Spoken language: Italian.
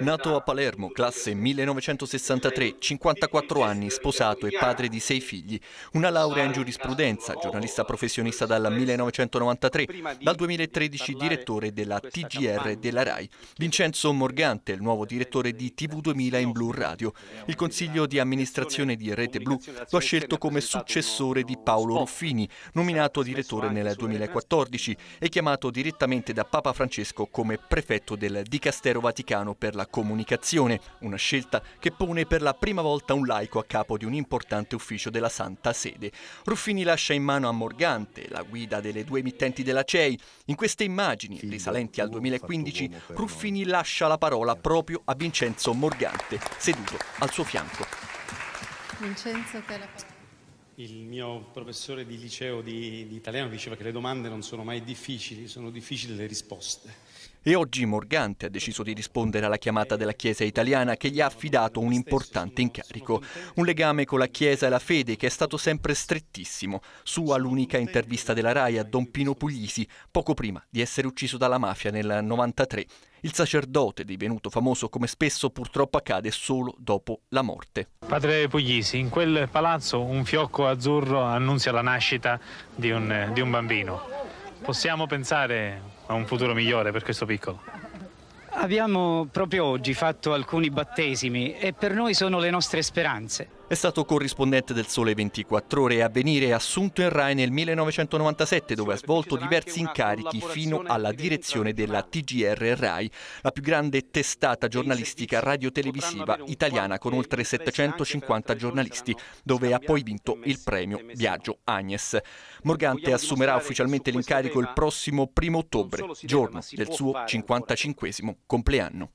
Nato a Palermo, classe 1963, 54 anni, sposato e padre di sei figli. Una laurea in giurisprudenza, giornalista professionista dal 1993, dal 2013 direttore della TGR della RAI. Vincenzo Morgante, il nuovo direttore di TV2000 in Blu Radio. Il consiglio di amministrazione di Rete Blu lo ha scelto come successore di Paolo Ruffini, nominato direttore nel 2014 e chiamato direttamente da Papa Francesco come prefetto del Dicastero Vaticano americano per la comunicazione, una scelta che pone per la prima volta un laico a capo di un importante ufficio della Santa Sede. Ruffini lascia in mano a Morgante la guida delle due emittenti della CEI. In queste immagini, risalenti al 2015, uh, Ruffini lascia la parola proprio a Vincenzo Morgante, seduto al suo fianco. Vincenzo, te la parola. Il mio professore di liceo di, di, italiano diceva che le domande non sono mai difficili, sono difficili le risposte. E oggi Morgante ha deciso di rispondere alla chiamata della Chiesa italiana che gli ha affidato un importante incarico. Un legame con la Chiesa e la fede che è stato sempre strettissimo. Sua l'unica intervista della RAI a Don Pino Puglisi, poco prima di essere ucciso dalla mafia nel 1993 il sacerdote divenuto famoso come spesso purtroppo accade solo dopo la morte. Padre Puglisi, in quel palazzo un fiocco azzurro annunzia la nascita di un, di un bambino. Possiamo pensare a un futuro migliore per questo piccolo? Abbiamo proprio oggi fatto alcuni battesimi e per noi sono le nostre speranze. È stato corrispondente del Sole 24 Ore e a assunto in RAI nel 1997 dove ha svolto diversi incarichi fino alla direzione della TGR RAI, la più grande testata giornalistica radiotelevisiva italiana con oltre 750 giornalisti, dove ha poi vinto il premio Biagio Agnes. Morgante assumerà ufficialmente l'incarico il prossimo primo ottobre, giorno del suo 55 compleanno.